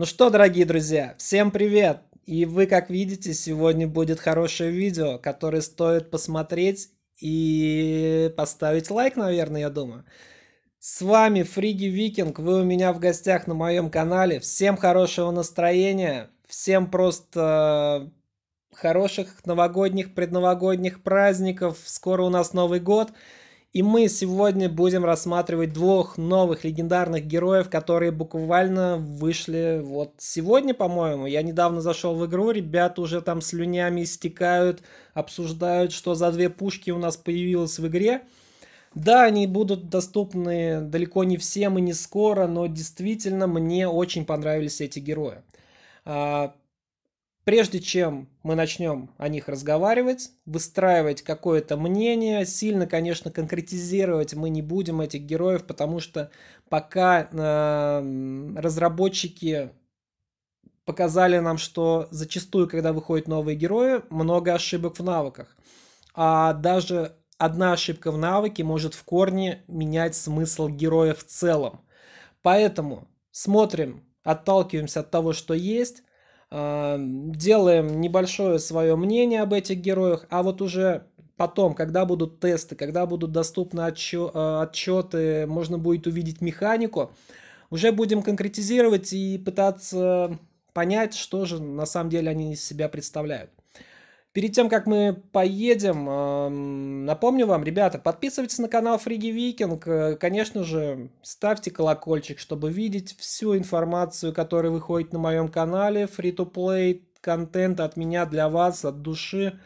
Ну что, дорогие друзья, всем привет! И вы, как видите, сегодня будет хорошее видео, которое стоит посмотреть и поставить лайк, наверное, я думаю. С вами Фриги Викинг, вы у меня в гостях на моем канале. Всем хорошего настроения, всем просто э, хороших новогодних, предновогодних праздников. Скоро у нас Новый год. И мы сегодня будем рассматривать двух новых легендарных героев, которые буквально вышли вот сегодня, по-моему. Я недавно зашел в игру, ребята уже там слюнями стекают, обсуждают, что за две пушки у нас появилось в игре. Да, они будут доступны далеко не всем и не скоро, но действительно мне очень понравились эти герои. А, Прежде чем мы начнем о них разговаривать, выстраивать какое-то мнение, сильно, конечно, конкретизировать мы не будем этих героев, потому что пока э, разработчики показали нам, что зачастую, когда выходят новые герои, много ошибок в навыках. А даже одна ошибка в навыке может в корне менять смысл героя в целом. Поэтому смотрим, отталкиваемся от того, что есть, Эм, делаем небольшое свое мнение об этих героях, а вот уже потом, когда будут тесты, когда будут доступны отчеты, э, можно будет увидеть механику, уже будем конкретизировать и пытаться понять, что же на самом деле они из себя представляют. Перед тем, как мы поедем, эм, напомню вам, ребята, подписывайтесь на канал Фриги Викинг. Э, конечно же, ставьте колокольчик, чтобы видеть всю информацию, которая выходит на моем канале. Free-to-play контент от меня для вас, от души.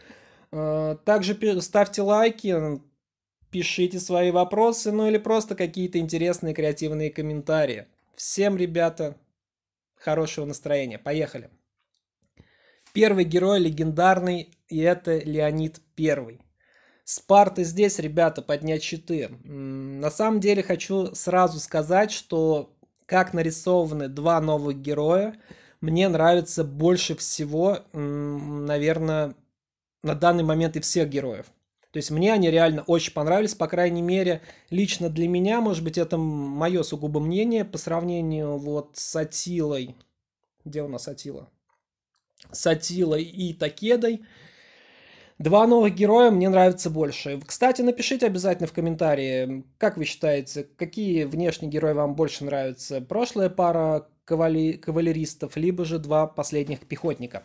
Э, также ставьте лайки, пишите свои вопросы, ну или просто какие-то интересные креативные комментарии. Всем, ребята, хорошего настроения. Поехали! Первый герой легендарный и это Леонид Первый. Спарты здесь, ребята, поднять щиты. На самом деле хочу сразу сказать, что как нарисованы два новых героя, мне нравится больше всего, наверное, на данный момент и всех героев. То есть мне они реально очень понравились, по крайней мере, лично для меня, может быть, это мое сугубо мнение по сравнению вот с Атилой. Где у нас Атила? С Атилой и Такедой два новых героя мне нравятся больше. Кстати, напишите обязательно в комментарии, как вы считаете, какие внешние герои вам больше нравятся? Прошлая пара кавали... кавалеристов, либо же два последних пехотника.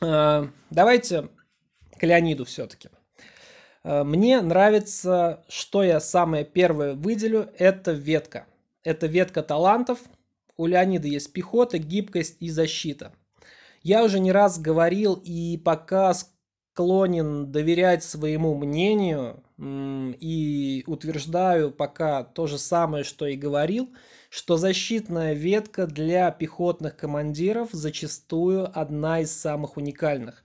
А, давайте к Леониду все-таки. А, мне нравится, что я самое первое выделю, это ветка. Это ветка талантов. У Леонида есть пехота, гибкость и защита. Я уже не раз говорил и показ склонен доверять своему мнению и утверждаю пока то же самое, что и говорил, что защитная ветка для пехотных командиров зачастую одна из самых уникальных.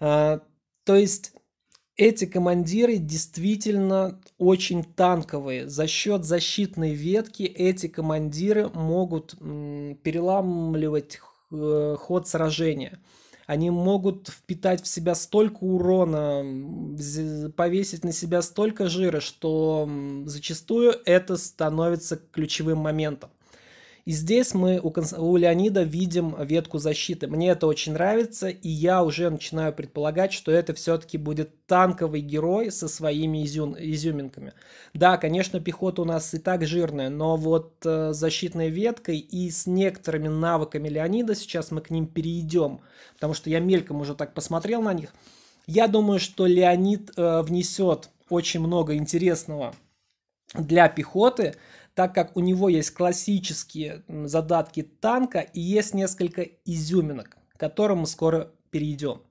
А, то есть эти командиры действительно очень танковые. За счет защитной ветки эти командиры могут переламывать э, ход сражения. Они могут впитать в себя столько урона, повесить на себя столько жира, что зачастую это становится ключевым моментом. И здесь мы у, у Леонида видим ветку защиты. Мне это очень нравится, и я уже начинаю предполагать, что это все-таки будет танковый герой со своими изю... изюминками. Да, конечно, пехота у нас и так жирная, но вот э, защитной веткой и с некоторыми навыками Леонида сейчас мы к ним перейдем, потому что я мельком уже так посмотрел на них. Я думаю, что Леонид э, внесет очень много интересного для пехоты, так как у него есть классические задатки танка и есть несколько изюминок, к которым мы скоро перейдем.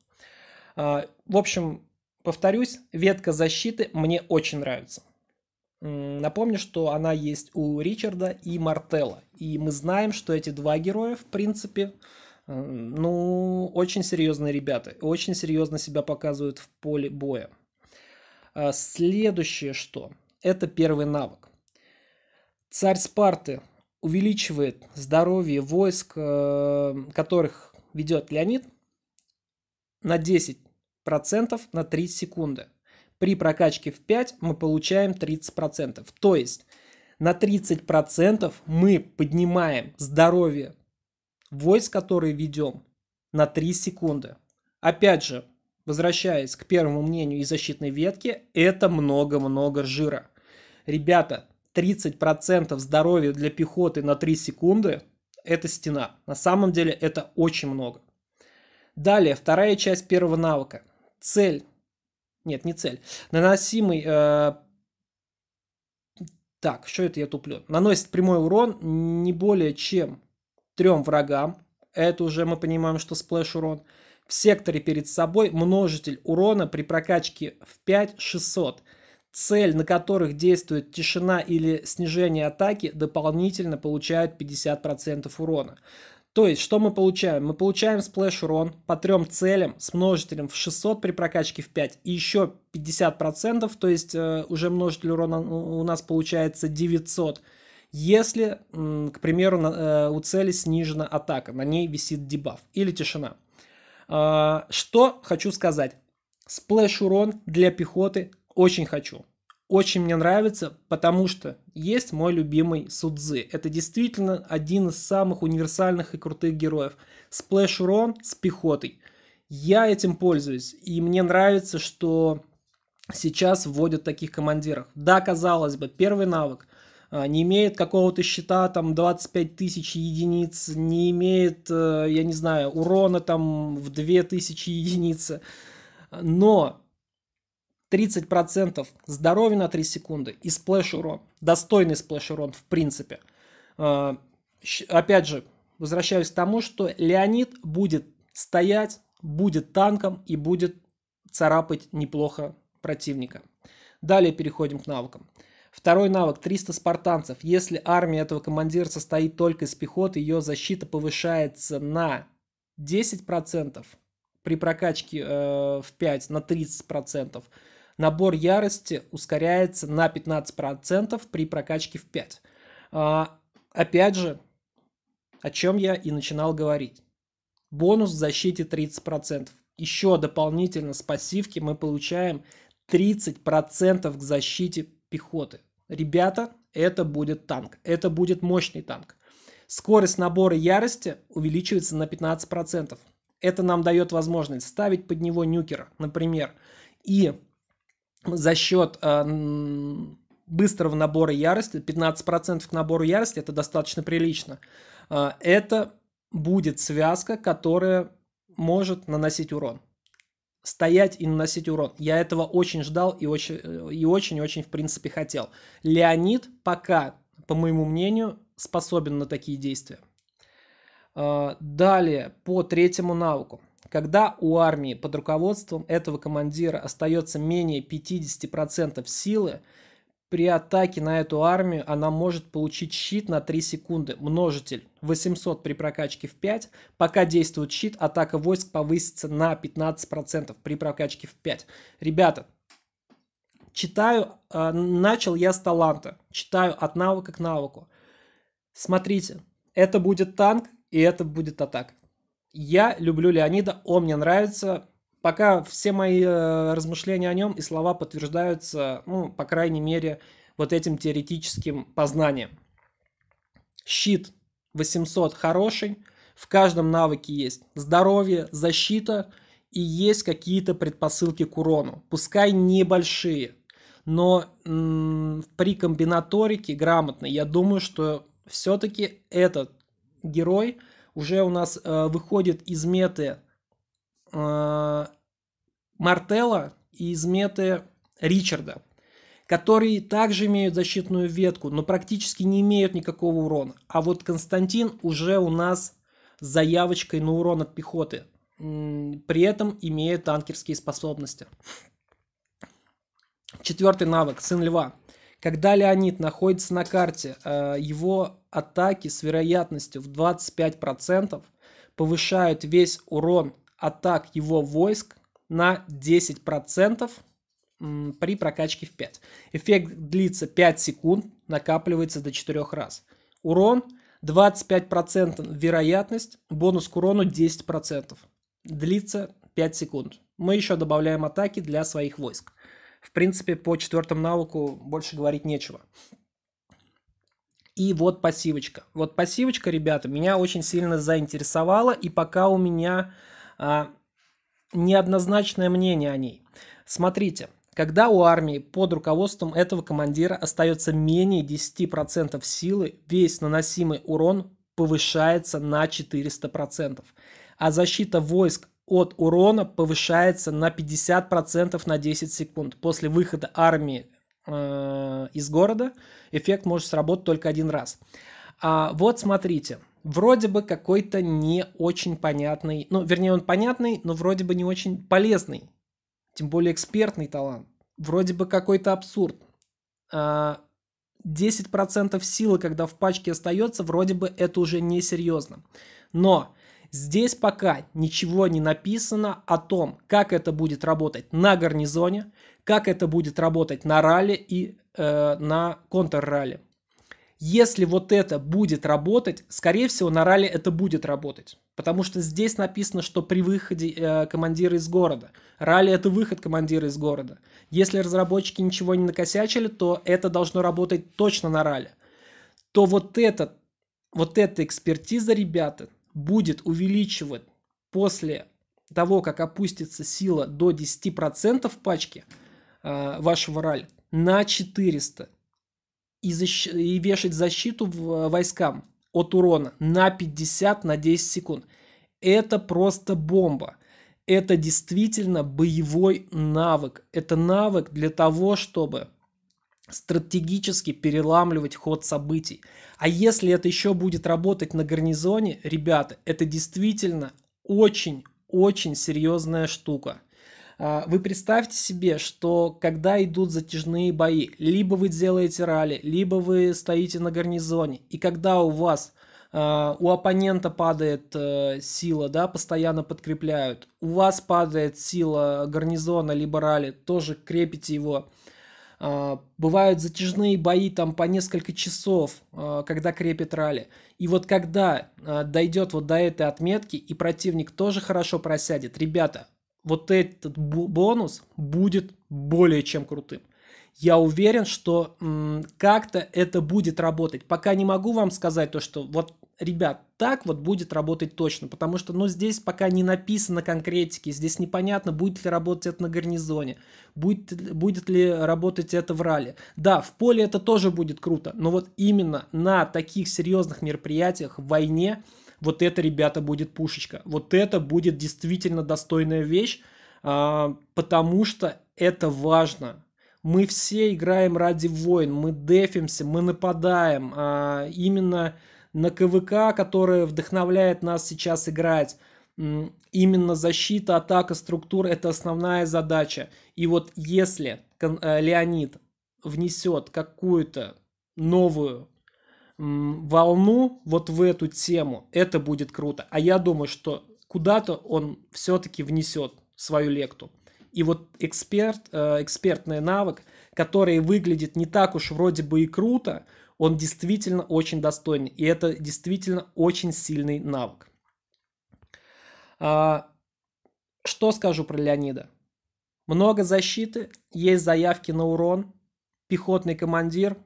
А, в общем, повторюсь, ветка защиты мне очень нравится. Напомню, что она есть у Ричарда и Мартелла. И мы знаем, что эти два героя, в принципе, э, ну, очень серьезные ребята. Очень серьезно себя показывают в поле боя. А, следующее что? Это первый навык. Царь Спарты увеличивает здоровье войск, э, которых ведет Леонид, на 10% на 3 секунды. При прокачке в 5 мы получаем 30%. То есть на 30% мы поднимаем здоровье войск, которые ведем, на 3 секунды. Опять же, возвращаясь к первому мнению и защитной ветке, это много-много жира. Ребята, 30% здоровья для пехоты на 3 секунды – это стена. На самом деле это очень много. Далее, вторая часть первого навыка. Цель. Нет, не цель. Наносимый... Э, так, что это я туплю? Наносит прямой урон не более чем трем врагам. Это уже мы понимаем, что сплэш урон. В секторе перед собой множитель урона при прокачке в 5 600 цель, на которых действует тишина или снижение атаки, дополнительно получают 50% урона. То есть, что мы получаем? Мы получаем сплэш урон по трем целям с множителем в 600 при прокачке в 5 и еще 50%, то есть э, уже множитель урона у нас получается 900. Если, к примеру, на, э, у цели снижена атака, на ней висит дебаф или тишина. Э, что хочу сказать. Сплэш урон для пехоты очень хочу. Очень мне нравится, потому что есть мой любимый Судзы. Это действительно один из самых универсальных и крутых героев. Сплэш-урон с пехотой. Я этим пользуюсь, и мне нравится, что сейчас вводят таких командиров. Да, казалось бы, первый навык а, не имеет какого-то счета там 25 тысяч единиц, не имеет, э, я не знаю, урона там в 2000 единицы. Но 30% здоровья на 3 секунды и сплэш урон. Достойный сплэш урон, в принципе. А, опять же, возвращаюсь к тому, что Леонид будет стоять, будет танком и будет царапать неплохо противника. Далее переходим к навыкам. Второй навык 300 спартанцев. Если армия этого командира состоит только из пехоты, ее защита повышается на 10% при прокачке э, в 5, на 30%. Набор ярости ускоряется на 15% при прокачке в 5. А, опять же, о чем я и начинал говорить. Бонус в защите 30%. Еще дополнительно с пассивки мы получаем 30% к защите пехоты. Ребята, это будет танк. Это будет мощный танк. Скорость набора ярости увеличивается на 15%. Это нам дает возможность ставить под него нюкера, например. И за счет а, быстрого набора ярости, 15% к набору ярости, это достаточно прилично. А, это будет связка, которая может наносить урон. Стоять и наносить урон. Я этого очень ждал и очень-очень, э, очень в принципе, хотел. Леонид пока, по моему мнению, способен на такие действия. А, далее, по третьему навыку. Когда у армии под руководством этого командира остается менее 50% силы, при атаке на эту армию она может получить щит на 3 секунды, множитель 800 при прокачке в 5. Пока действует щит, атака войск повысится на 15% при прокачке в 5. Ребята, читаю, э, начал я с таланта, читаю от навыка к навыку. Смотрите, это будет танк и это будет атака. Я люблю Леонида, он мне нравится. Пока все мои э, размышления о нем и слова подтверждаются, ну, по крайней мере, вот этим теоретическим познанием. Щит 800 хороший, в каждом навыке есть здоровье, защита и есть какие-то предпосылки к урону. Пускай небольшие, но м- при комбинаторике грамотной я думаю, что все-таки этот герой – уже у нас э, выходит из меты э, Мартелла и из меты Ричарда, которые также имеют защитную ветку, но практически не имеют никакого урона. А вот Константин уже у нас с заявочкой на урон от пехоты, при этом имеет танкерские способности. Четвертый навык – Сын Льва. Когда Леонид находится на карте, э, его атаки с вероятностью в 25% повышают весь урон атак его войск на 10% при прокачке в 5. Эффект длится 5 секунд, накапливается до 4 раз. Урон 25% вероятность, бонус к урону 10%. Длится 5 секунд. Мы еще добавляем атаки для своих войск в принципе, по четвертому навыку больше говорить нечего. И вот пассивочка. Вот пассивочка, ребята, меня очень сильно заинтересовала, и пока у меня а, неоднозначное мнение о ней. Смотрите, когда у армии под руководством этого командира остается менее 10% силы, весь наносимый урон повышается на 400%, а защита войск от урона повышается на 50% на 10 секунд. После выхода армии э, из города эффект может сработать только один раз. А вот смотрите, вроде бы какой-то не очень понятный, ну, вернее, он понятный, но вроде бы не очень полезный, тем более экспертный талант. Вроде бы какой-то абсурд. 10% а, силы, когда в пачке остается, вроде бы это уже не серьезно. Но Здесь пока ничего не написано о том, как это будет работать на гарнизоне, как это будет работать на ралли и э, на контрралли. Если вот это будет работать, скорее всего, на ралли это будет работать. Потому что здесь написано, что при выходе э, командира из города. Ралли это выход командира из города. Если разработчики ничего не накосячили, то это должно работать точно на ралли. То вот этот, вот эта экспертиза, ребята, будет увеличивать после того, как опустится сила до 10% пачки э, вашего раль на 400 и, защ... и вешать защиту в, э, войскам от урона на 50 на 10 секунд. Это просто бомба. Это действительно боевой навык. Это навык для того, чтобы стратегически переламливать ход событий. А если это еще будет работать на гарнизоне, ребята, это действительно очень-очень серьезная штука. А, вы представьте себе, что когда идут затяжные бои, либо вы делаете ралли, либо вы стоите на гарнизоне, и когда у вас а, у оппонента падает э, сила, да, постоянно подкрепляют, у вас падает сила гарнизона либо ралли, тоже крепите его, а, бывают затяжные бои там по несколько часов, а, когда крепит ралли. И вот когда а, дойдет вот до этой отметки, и противник тоже хорошо просядет, ребята, вот этот бонус будет более чем крутым. Я уверен, что как-то это будет работать. Пока не могу вам сказать то, что вот ребят, так вот будет работать точно, потому что, ну, здесь пока не написано конкретики, здесь непонятно, будет ли работать это на гарнизоне, будет, будет ли работать это в ралли. Да, в поле это тоже будет круто, но вот именно на таких серьезных мероприятиях в войне вот это, ребята, будет пушечка. Вот это будет действительно достойная вещь, а, потому что это важно. Мы все играем ради войн, мы дефимся, мы нападаем. А, именно на КВК, которая вдохновляет нас сейчас играть. Именно защита, атака структур – это основная задача. И вот если э, Леонид внесет какую-то новую волну вот в эту тему, это будет круто. А я думаю, что куда-то он все-таки внесет свою лекту. И вот эксперт, э, экспертный навык, который выглядит не так уж вроде бы и круто – он действительно очень достойный, и это действительно очень сильный навык. А, что скажу про Леонида? Много защиты, есть заявки на урон, пехотный командир,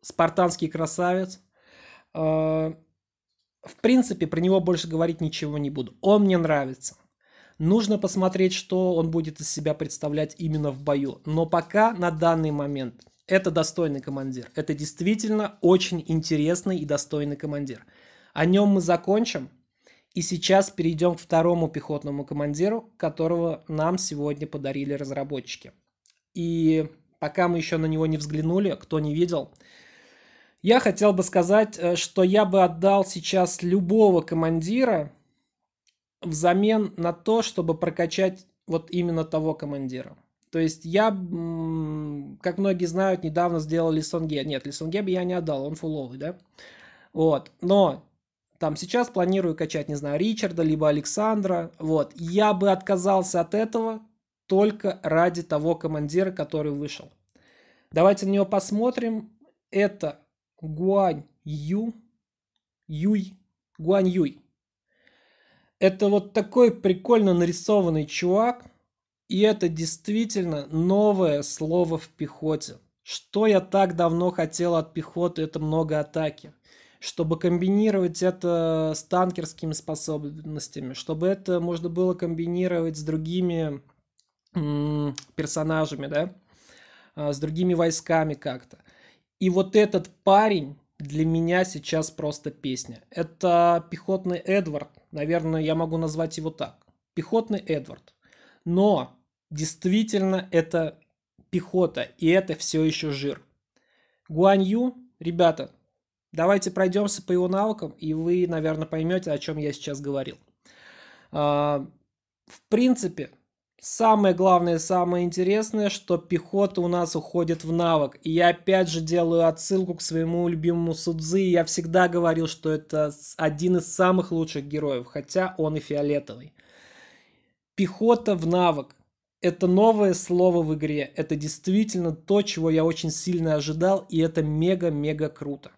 спартанский красавец. А, в принципе, про него больше говорить ничего не буду. Он мне нравится. Нужно посмотреть, что он будет из себя представлять именно в бою. Но пока на данный момент это достойный командир. Это действительно очень интересный и достойный командир. О нем мы закончим. И сейчас перейдем к второму пехотному командиру, которого нам сегодня подарили разработчики. И пока мы еще на него не взглянули, кто не видел, я хотел бы сказать, э, что я бы отдал сейчас любого командира взамен на то, чтобы прокачать вот именно того командира. То есть я, как многие знают, недавно сделал Лисонге. Нет, Лисонге бы я не отдал, он фуловый, да? Вот, но там сейчас планирую качать, не знаю, Ричарда, либо Александра, вот. Я бы отказался от этого только ради того командира, который вышел. Давайте на него посмотрим. Это Гуань Ю, Юй, Гуань Юй. Это вот такой прикольно нарисованный чувак – и это действительно новое слово в пехоте. Что я так давно хотел от пехоты, это много атаки. Чтобы комбинировать это с танкерскими способностями, чтобы это можно было комбинировать с другими персонажами, да, а, с другими войсками как-то. И вот этот парень для меня сейчас просто песня. Это пехотный Эдвард, наверное, я могу назвать его так. Пехотный Эдвард. Но Действительно, это пехота, и это все еще жир. Гуанью, ребята, давайте пройдемся по его навыкам, и вы, наверное, поймете, о чем я сейчас говорил. А, в принципе, самое главное, самое интересное, что пехота у нас уходит в навык. И я опять же делаю отсылку к своему любимому Судзи. Я всегда говорил, что это один из самых лучших героев, хотя он и фиолетовый. Пехота в навык это новое слово в игре. Это действительно то, чего я очень сильно ожидал, и это мега-мега круто.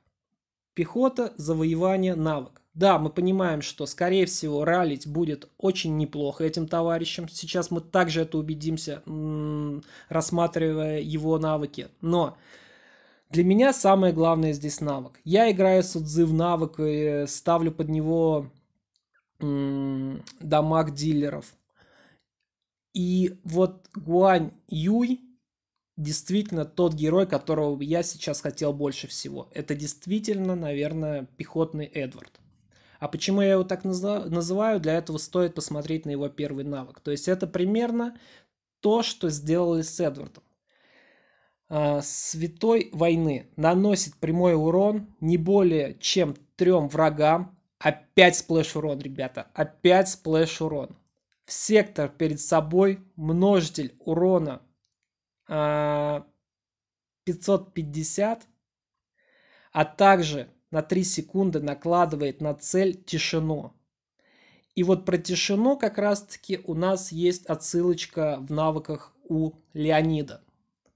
Пехота, завоевание, навык. Да, мы понимаем, что, скорее всего, ралить будет очень неплохо этим товарищам. Сейчас мы также это убедимся, рассматривая его навыки. Но для меня самое главное здесь навык. Я играю с отзыв навык и э, ставлю под него дамаг дилеров. И вот Гуань Юй действительно тот герой, которого я сейчас хотел больше всего. Это действительно, наверное, пехотный Эдвард. А почему я его так называю? Для этого стоит посмотреть на его первый навык. То есть это примерно то, что сделали с Эдвардом. А, святой войны наносит прямой урон не более чем трем врагам. Опять сплэш урон, ребята. Опять сплэш урон в сектор перед собой множитель урона 550, а, а также на 3 секунды накладывает на цель тишину. И вот про тишину как раз-таки у нас есть отсылочка в навыках у Леонида.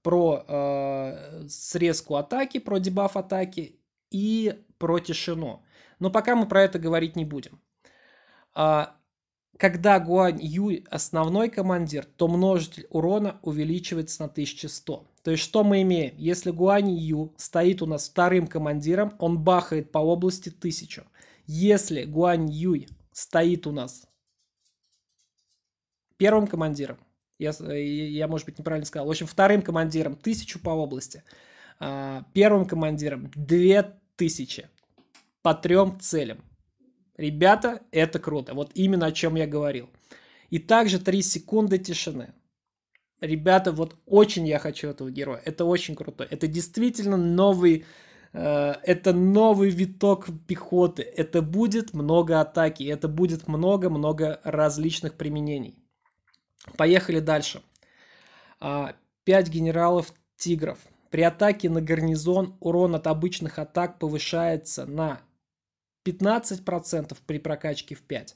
Про э, срезку атаки, про дебаф атаки и про тишину. Но пока мы про это говорить не будем. А, когда Гуань Юй основной командир, то множитель урона увеличивается на 1100. То есть что мы имеем? Если Гуань Ю стоит у нас вторым командиром, он бахает по области 1000. Если Гуань Юй стоит у нас первым командиром, я, э, я может быть неправильно сказал, в общем вторым командиром 1000 по области, а, первым командиром 2000 по трем целям. Ребята, это круто. Вот именно о чем я говорил. И также 3 секунды тишины. Ребята, вот очень я хочу этого героя. Это очень круто. Это действительно новый э, это новый виток пехоты, это будет много атаки, это будет много-много различных применений. Поехали дальше. 5 а, генералов тигров. При атаке на гарнизон урон от обычных атак повышается на 15% при прокачке в 5.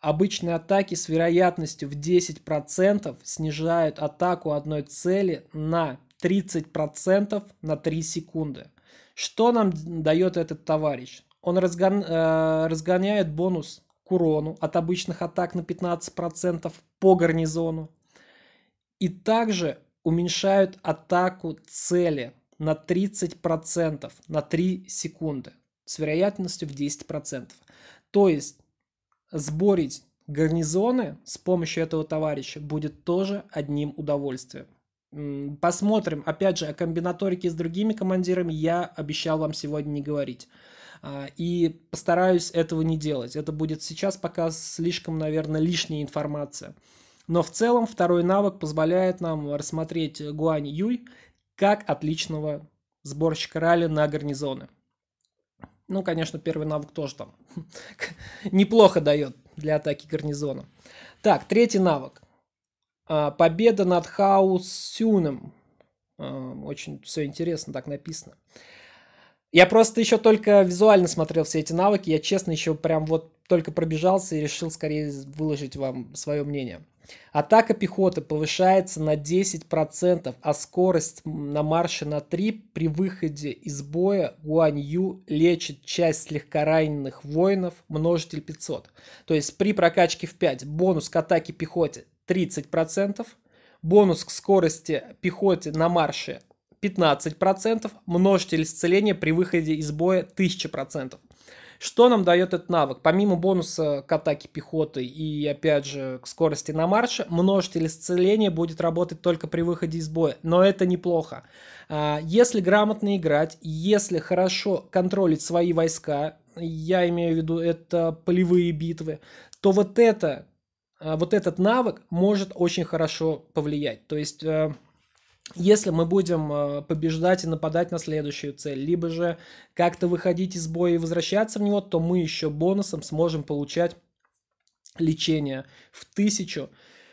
Обычные атаки с вероятностью в 10% снижают атаку одной цели на 30% на 3 секунды. Что нам дает этот товарищ? Он разгон, э, разгоняет бонус к урону от обычных атак на 15% по гарнизону. И также уменьшают атаку цели на 30% на 3 секунды с вероятностью в 10%. То есть сборить гарнизоны с помощью этого товарища будет тоже одним удовольствием. Посмотрим. Опять же, о комбинаторике с другими командирами я обещал вам сегодня не говорить. А, и постараюсь этого не делать. Это будет сейчас пока слишком, наверное, лишняя информация. Но в целом второй навык позволяет нам рассмотреть Гуань Юй как отличного сборщика ралли на гарнизоны. Ну, конечно, первый навык тоже там неплохо дает для атаки гарнизона. Так, третий навык. А, победа над Хаусюном. А, очень все интересно так написано. Я просто еще только визуально смотрел все эти навыки, я честно еще прям вот только пробежался и решил скорее выложить вам свое мнение. Атака пехоты повышается на 10%, а скорость на марше на 3 при выходе из боя Гуань Ю лечит часть слегка раненых воинов множитель 500. То есть при прокачке в 5 бонус к атаке пехоте 30%, бонус к скорости пехоте на марше 15%, множитель исцеления при выходе из боя 1000%. Что нам дает этот навык? Помимо бонуса к атаке пехоты и, опять же, к скорости на марше, множитель исцеления будет работать только при выходе из боя. Но это неплохо. А, если грамотно играть, если хорошо контролить свои войска, я имею в виду это полевые битвы, то вот это а, вот этот навык может очень хорошо повлиять. То есть э, если мы будем э, побеждать и нападать на следующую цель, либо же как-то выходить из боя и возвращаться в него, то мы еще бонусом сможем получать лечение в тысячу,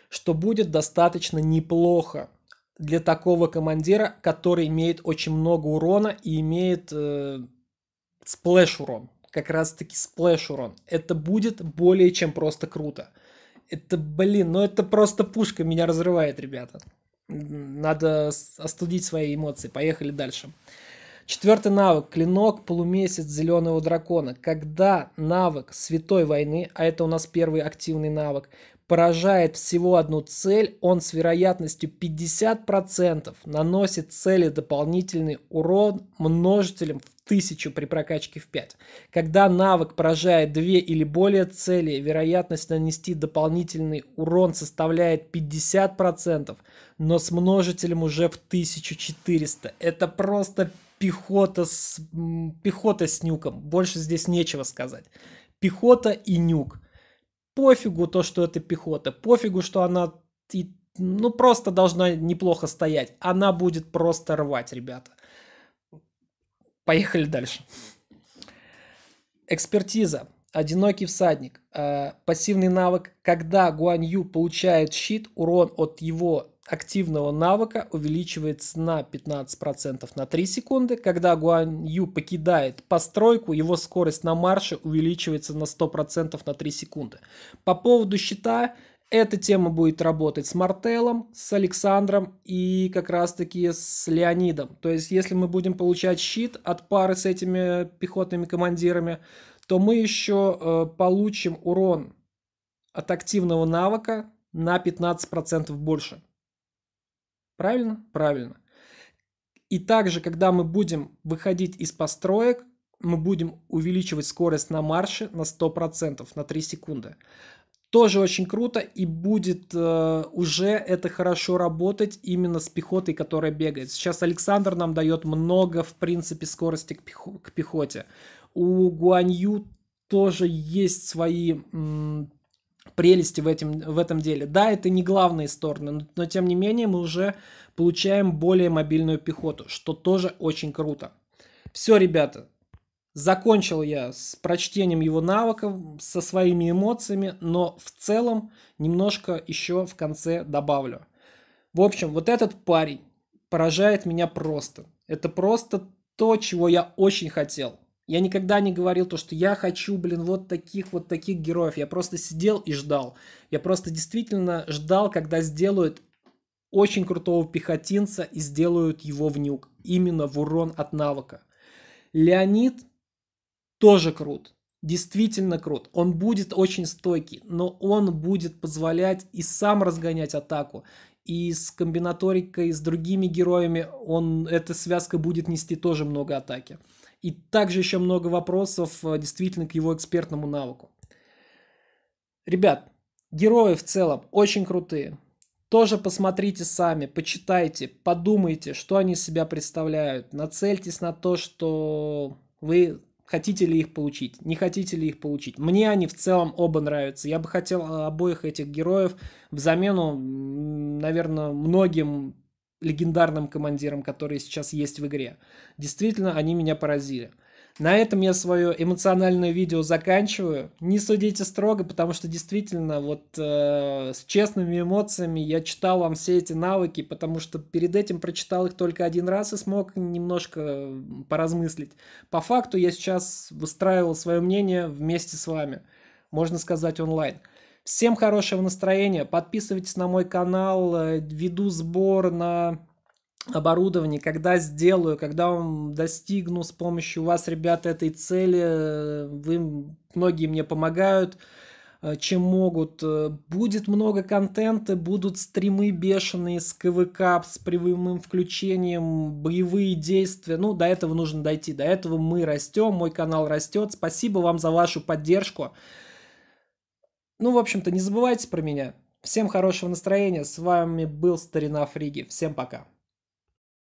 что будет достаточно неплохо для такого командира, который имеет очень много урона и имеет э, сплэш урон. Как раз таки сплэш урон. Это будет более чем просто круто. Это, блин, ну это просто пушка меня разрывает, ребята. Надо остудить свои эмоции. Поехали дальше. Четвертый навык. Клинок полумесяц зеленого дракона. Когда навык святой войны, а это у нас первый активный навык, поражает всего одну цель, он с вероятностью 50% наносит цели дополнительный урон множителем в 1000 при прокачке в 5. Когда навык поражает 2 или более цели, вероятность нанести дополнительный урон составляет 50%, но с множителем уже в 1400. Это просто пехота с, пехота с нюком. Больше здесь нечего сказать. Пехота и нюк – пофигу то, что это пехота, пофигу, что она и, ну, просто должна неплохо стоять. Она будет просто рвать, ребята. Поехали дальше. Экспертиза. Одинокий всадник. Э, пассивный навык. Когда Гуань Ю получает щит, урон от его активного навыка увеличивается на 15% на 3 секунды. Когда Гуанью покидает постройку, его скорость на марше увеличивается на 100% на 3 секунды. По поводу щита, эта тема будет работать с Мартелом, с Александром и как раз-таки с Леонидом. То есть, если мы будем получать щит от пары с этими пехотными командирами, то мы еще э, получим урон от активного навыка на 15% больше. Правильно? Правильно. И также, когда мы будем выходить из построек, мы будем увеличивать скорость на марше на 100%, на 3 секунды. Тоже очень круто и будет э, уже это хорошо работать именно с пехотой, которая бегает. Сейчас Александр нам дает много, в принципе, скорости к, пехо- к пехоте. У Гуанью тоже есть свои прелести в, этим, в этом деле. Да, это не главные стороны, но, но тем не менее мы уже получаем более мобильную пехоту, что тоже очень круто. Все, ребята, закончил я с прочтением его навыков, со своими эмоциями, но в целом немножко еще в конце добавлю. В общем, вот этот парень поражает меня просто. Это просто то, чего я очень хотел. Я никогда не говорил то, что я хочу, блин, вот таких вот таких героев. Я просто сидел и ждал. Я просто действительно ждал, когда сделают очень крутого пехотинца и сделают его в нюк. Именно в урон от навыка. Леонид тоже крут. Действительно крут. Он будет очень стойкий, но он будет позволять и сам разгонять атаку, и с комбинаторикой, и с другими героями он, эта связка будет нести тоже много атаки. И также еще много вопросов э, действительно к его экспертному навыку. Ребят, герои в целом очень крутые. Тоже посмотрите сами, почитайте, подумайте, что они из себя представляют. Нацельтесь на то, что вы хотите ли их получить, не хотите ли их получить. Мне они в целом оба нравятся. Я бы хотел э, обоих этих героев в замену, наверное, многим легендарным командирам, которые сейчас есть в игре. Действительно, они меня поразили. На этом я свое эмоциональное видео заканчиваю. Не судите строго, потому что действительно вот э, с честными эмоциями я читал вам все эти навыки, потому что перед этим прочитал их только один раз и смог немножко поразмыслить. По факту я сейчас выстраивал свое мнение вместе с вами, можно сказать онлайн. Всем хорошего настроения. Подписывайтесь на мой канал. Э, веду сбор на оборудование, когда сделаю, когда он достигну с помощью вас, ребята, этой цели, вы многие мне помогают, э, чем могут. Э, будет много контента, будут стримы бешеные с КВК, с прямым включением, боевые действия. Ну, до этого нужно дойти, до этого мы растем, мой канал растет. Спасибо вам за вашу поддержку. Ну, в общем-то, не забывайте про меня. Всем хорошего настроения. С вами был Старина Фриги. Всем пока.